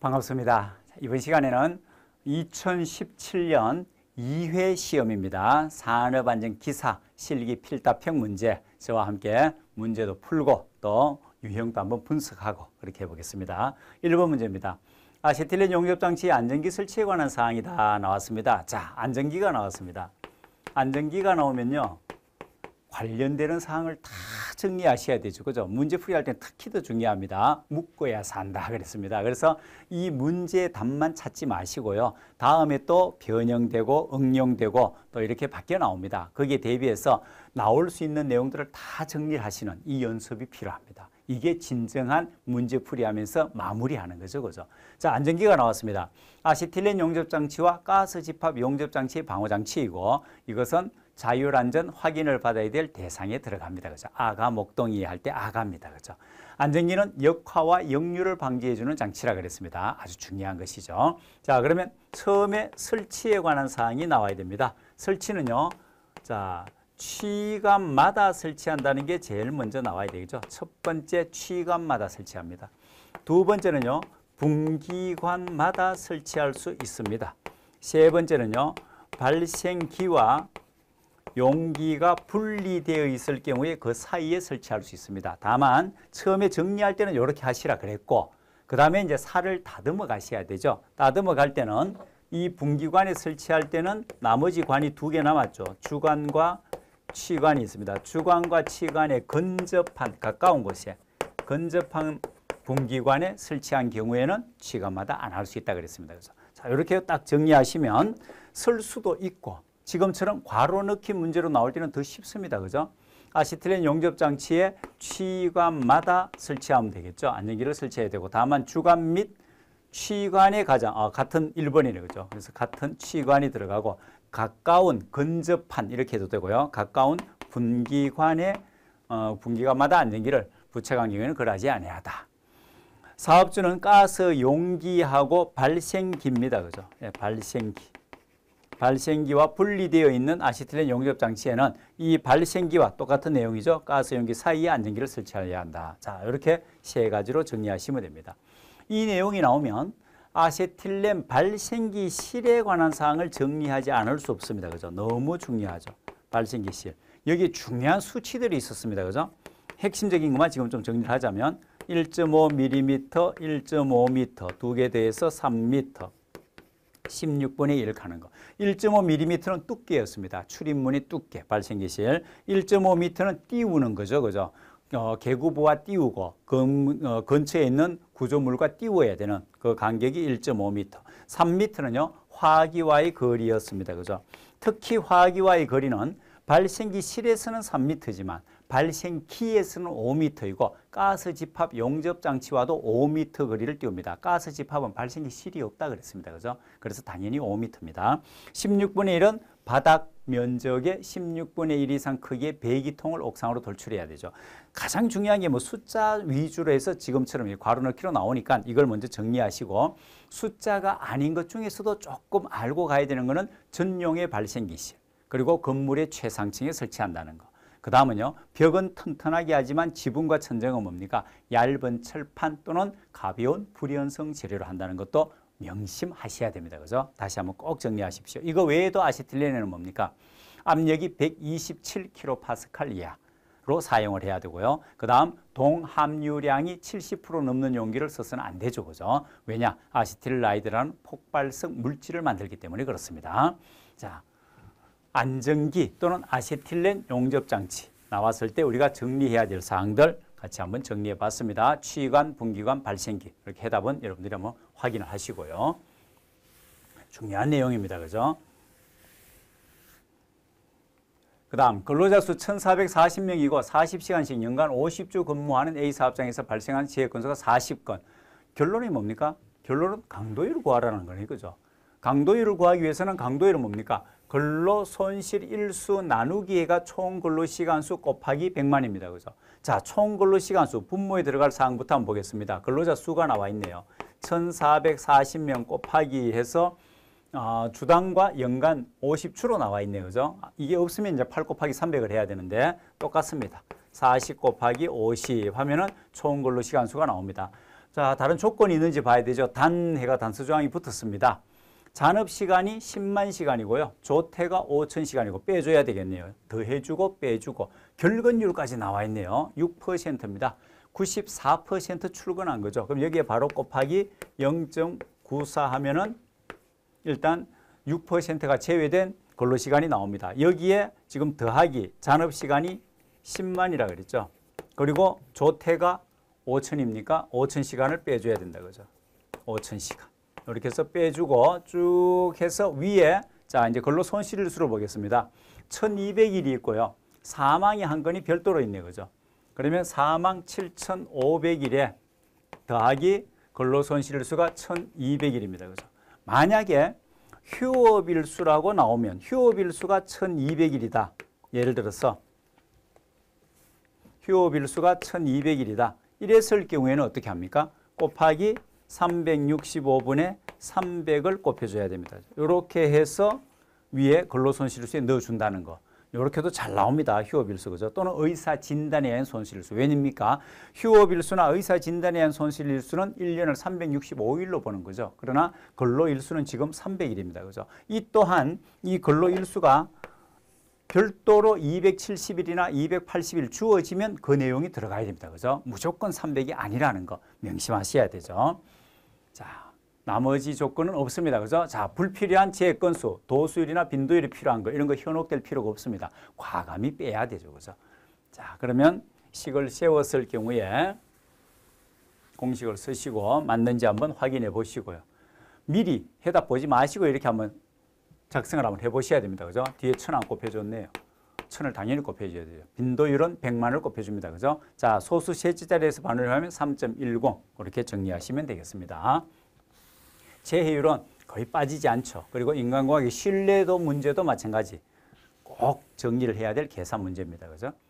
반갑습니다. 이번 시간에는 2017년 2회 시험입니다. 산업안전기사 실기 필답형 문제 저와 함께 문제도 풀고 또 유형도 한번 분석하고 그렇게 해보겠습니다. 1번 문제입니다. 아세틸렌 용접장치 안전기 설치에 관한 사항이 다 나왔습니다. 자, 안전기가 나왔습니다. 안전기가 나오면요. 관련되는 사항을 다 정리하셔야 되죠. 그죠? 문제풀이 할 때는 특히 더 중요합니다. 묶어야 산다. 그랬습니다. 그래서 이 문제 답만 찾지 마시고요. 다음에 또 변형되고 응용되고 또 이렇게 바뀌어 나옵니다. 거기에 대비해서 나올 수 있는 내용들을 다 정리하시는 이 연습이 필요합니다. 이게 진정한 문제풀이 하면서 마무리하는 거죠. 그죠? 자, 안전기가 나왔습니다. 아시틸렌 용접장치와 가스 집합 용접장치의 방어장치이고 이것은 자율안전 확인을 받아야 될 대상에 들어갑니다. 그죠? 아가 목동이 할 때 아가입니다. 그죠? 안전기는 역화와 역류를 방지해주는 장치라 그랬습니다. 아주 중요한 것이죠. 자, 그러면 처음에 설치에 관한 사항이 나와야 됩니다. 설치는요, 자, 취감마다 설치한다는 게 제일 먼저 나와야 되겠죠. 첫 번째 취감마다 설치합니다. 두 번째는요, 분기관마다 설치할 수 있습니다. 세 번째는요, 발생기와 용기가 분리되어 있을 경우에 그 사이에 설치할 수 있습니다. 다만 처음에 정리할 때는 이렇게 하시라 그랬고 그 다음에 이제 살을 다듬어 가셔야 되죠. 다듬어 갈 때는 이 분기관에 설치할 때는 나머지 관이 두 개 남았죠. 주관과 치관이 있습니다. 주관과 치관에 근접한 가까운 곳에 근접한 분기관에 설치한 경우에는 치관마다 안 할 수 있다 그랬습니다. 그래서 자 이렇게 딱 정리하시면 설 수도 있고 지금처럼 괄호 넣기 문제로 나올 때는 더 쉽습니다. 그죠? 아시틸렌 용접 장치에 취관마다 설치하면 되겠죠. 안전기를 설치해야 되고 다만 주관 및 취관에 가장 아, 같은 1번이네 그죠. 그래서 같은 취관이 들어가고 가까운 근접한 이렇게 해도 되고요. 가까운 분기관에 어, 분기관마다 안전기를 부착한 경우에는 그러하지 아니하다. 사업주는 가스 용기하고 발생기입니다. 그죠? 예, 발생기. 발생기와 분리되어 있는 아시틸렌 용접 장치에는 이 발생기와 똑같은 내용이죠. 가스 용기 사이에 안전기를 설치해야 한다. 자, 이렇게 세 가지로 정리하시면 됩니다. 이 내용이 나오면 아세틸렌 발생기 실에 관한 사항을 정리하지 않을 수 없습니다. 그죠? 너무 중요하죠. 발생기 실. 여기 중요한 수치들이 있었습니다. 그죠? 핵심적인 것만 지금 좀 정리를 하자면 1.5mm, 1.5m 두 개대해서 3m 16분의 1 가는 거. 1.5mm는 뚝께였습니다 출입문이 뚝께 발생기실. 1.5m는 띄우는 거죠. 그죠? 어, 개구부와 띄우고 근, 어, 근처에 있는 구조물과 띄워야 되는 그 간격이 1.5m. 3m는요. 화기와의 거리였습니다. 그죠? 특히 화기와의 거리는 발생기 실에서는 3m지만 발생키에서는 5m이고 가스 집합 용접 장치와도 5m 거리를 띄웁니다. 가스 집합은 발생기 실이 없다 그랬습니다. 그죠? 그래서 당연히 5m입니다. 16분의 1은 바닥 면적의 16분의 1 이상 크기의 배기통을 옥상으로 돌출해야 되죠. 가장 중요한 게 뭐 숫자 위주로 해서 지금처럼 괄호 넣기로 나오니까 이걸 먼저 정리하시고 숫자가 아닌 것 중에서도 조금 알고 가야 되는 거는 전용의 발생기실. 그리고 건물의 최상층에 설치한다는 것. 그 다음은요. 벽은 튼튼하게 하지만 지붕과 천장은 뭡니까? 얇은 철판 또는 가벼운 불연성 재료로 한다는 것도 명심하셔야 됩니다. 그죠? 다시 한번 꼭 정리하십시오. 이거 외에도 아시틸레는 뭡니까? 압력이 127kPa 이하. 로 사용을 해야 되고요. 그 다음 동함유량이 70% 넘는 용기를 써서는 안 되죠. 그죠? 왜냐? 아시틸라이드라는 폭발성 물질을 만들기 때문에 그렇습니다. 자, 안정기 또는 아세틸렌 용접장치 나왔을 때 우리가 정리해야 될 사항들 같이 한번 정리해 봤습니다. 취관, 분기관, 발생기 이렇게 해답은 여러분들이 한번 확인을 하시고요. 중요한 내용입니다. 그죠? 그 다음 근로자 수 1,440명이고 40시간씩 연간 50주 근무하는 A사업장에서 발생한 지해 건수가 40건. 결론이 뭡니까? 결론은 강도율을 구하라는 거네. 그죠? 강도율을 구하기 위해서는 강도율은 뭡니까? 근로 손실 일수 나누기가 총 근로 시간수 곱하기 100만입니다. 그래서 자, 총 근로 시간수 분모에 들어갈 사항부터 한번 보겠습니다. 근로자 수가 나와 있네요. 1,440명 곱하기 해서 어, 주당과 연간 50주로 나와 있네요. 그죠? 이게 없으면 이제 8 곱하기 300을 해야 되는데 똑같습니다. 40 곱하기 50 하면은 총 근로 시간수가 나옵니다. 자, 다른 조건이 있는지 봐야 되죠. 단해가 단수 조항이 붙었습니다. 잔업 시간이 10만 시간이고요. 조퇴가 5천 시간이고 빼줘야 되겠네요. 더해주고 빼주고 결근율까지 나와 있네요. 6%입니다. 94% 출근한 거죠. 그럼 여기에 바로 곱하기 0.94 하면은 일단 6%가 제외된 근로시간이 나옵니다. 여기에 지금 더하기 잔업시간이 10만이라 그랬죠. 그리고 조퇴가 5천입니까? 5천 시간을 빼줘야 된다 그죠. 5천 시간. 이렇게 해서 빼주고 쭉 해서 위에 자 이제 걸로 손실일 수로 보겠습니다. 1200일이 있고요. 사망이 한 건이 별도로 있네요. 그죠? 그러면 사망 7500일에 더하기 걸로 손실일 수가 1200일입니다. 그죠? 만약에 휴업일 수라고 나오면 휴업일 수가 1200일이다. 예를 들어서 휴업일 수가 1200일이다. 이랬을 경우에는 어떻게 합니까? 곱하기 365분의 300을 곱해줘야 됩니다. 이렇게 해서 위에 근로손실수에 넣어준다는 거. 이렇게도 잘 나옵니다. 휴업일수 그죠? 또는 의사 진단에 의한 손실일수. 왜입니까? 휴업일수나 의사 진단에 의한 손실일수는 1년을 365일로 보는 거죠. 그러나 근로일수는 지금 300일입니다. 그죠? 이 또한 이 근로일수가 별도로 270일이나 280일 주어지면 그 내용이 들어가야 됩니다. 그죠? 무조건 300이 아니라는 거 명심하셔야 되죠. 자, 나머지 조건은 없습니다. 그죠? 자, 불필요한 재건수, 도수율이나 빈도율이 필요한 거 이런 거 현혹될 필요가 없습니다. 과감히 빼야 되죠. 그죠? 자, 그러면 식을 세웠을 경우에 공식을 쓰시고 맞는지 한번 확인해 보시고요. 미리 해답 보지 마시고 이렇게 한번 작성을 한번 해보셔야 됩니다. 그죠? 뒤에 천 안 곱해줬네요. 천을 당연히 곱해줘야 돼요. 빈도율은 100만을 곱해줍니다. 그죠? 자, 소수 셋째 자리에서 반을 하면 3.10 그렇게 정리하시면 되겠습니다. 재해율은 거의 빠지지 않죠. 그리고 인간과학의 신뢰도 문제도 마찬가지. 꼭 정리를 해야 될 계산 문제입니다. 그죠?